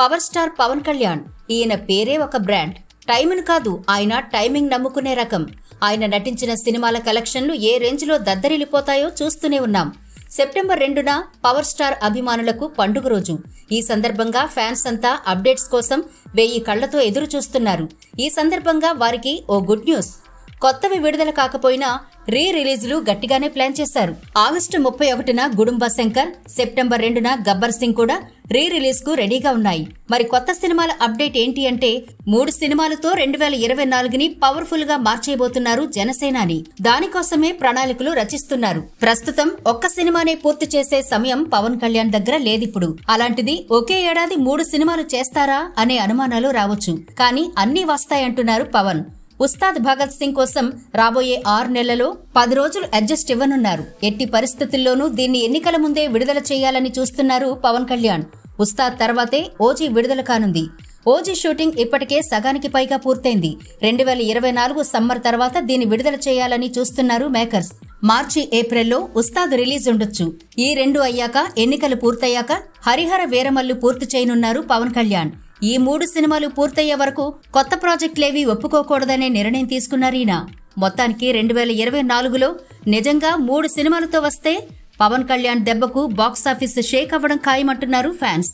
power star Pawan Kalyan ఈయన పేరే ఒక బ్రాండ్ టైమిన్ కాదు ఆయన టైమింగ్ నమ్ముకునే రకం ఆయన నటించిన సినిమాల కలెక్షన్లు ఏ రేంజ్లో దద్దరిల్లిపోతాయో చూస్తూనే ఉన్నాం సెప్టెంబర్ రెండున పవర్ స్టార్ అభిమానులకు పండుగ రోజు ఈ సందర్భంగా ఫ్యాన్స్ అంతా అప్డేట్స్ కోసం వెయ్యి కళ్లతో ఎదురు చూస్తున్నారు ఈ సందర్భంగా వారికి ఓ గుడ్ న్యూస్ కొత్తవి విడుదల కాకపోయినా రీ రిలీజ్లు గట్టిగానే ప్లాన్ చేశారు ఆగస్టు ముప్పై ఒకటిన గుడుంబ శంకర్ సెప్టెంబర్ రెండున గబ్బర్ సింగ్ కూడా రీ రిలీజ్ కు రెడీగా ఉన్నాయి మరి కొత్త సినిమాల అప్డేట్ ఏంటి అంటే మూడు సినిమాలతో రెండు వేల ఇరవై నాలుగుని పవర్ఫుల్ గా మార్చేయబోతున్నారు జనసేనాని దానికోసమే ప్రణాళికలు రచిస్తున్నారు ప్రస్తుతం ఒక్క సినిమానే పూర్తి చేసే సమయం పవన్ కళ్యాణ్ దగ్గర లేదిప్పుడు అలాంటిది ఒకే ఏడాది మూడు సినిమాలు చేస్తారా అనే అనుమానాలు రావచ్చు కానీ అన్ని వస్తాయంటున్నారు పవన్ ఉస్తాద్ భగత్ సింగ్ కోసం రాబోయే ఆరు నెలలో పది రోజులు అడ్జస్ట్ ఇవ్వనున్నారు ఎట్టి పరిస్థితుల్లోనూ దీన్ని ఎన్నికల ముందే విడుదల చేయాలని చూస్తున్నారు పవన్ కళ్యాణ్ ఉస్తాద్ తర్వాతే ఓజీ విడుదల కానుంది ఓజీ షూటింగ్ ఇప్పటికే సగానికి పైగా పూర్తయింది రెండు వేల ఇరవై నాలుగు సమ్మర్ తర్వాత దీన్ని విడుదల చేయాలని చూస్తున్నారు మేకర్స్ మార్చి ఏప్రిల్లో ఉస్తాద్ రిలీజ్ ఉండొచ్చు ఈ రెండు అయ్యాక ఎన్నికలు పూర్తయ్యాక హరిహర వీరమల్లు పూర్తి చేయనున్నారు పవన్ కళ్యాణ్ ఈ మూడు సినిమాలు పూర్తయ్యే వరకు కొత్త ప్రాజెక్టులేవి ఒప్పుకోకూడదనే నిర్ణయం తీసుకున్నారు ఈయన మొత్తానికి రెండు వేల ఇరవై నాలుగులో నిజంగా మూడు సినిమాలతో వస్తే పవన్ కళ్యాణ్ దెబ్బకు బాక్సాఫీస్ షేక్ అవ్వడం ఖాయమంటున్నారు ఫ్యాన్స్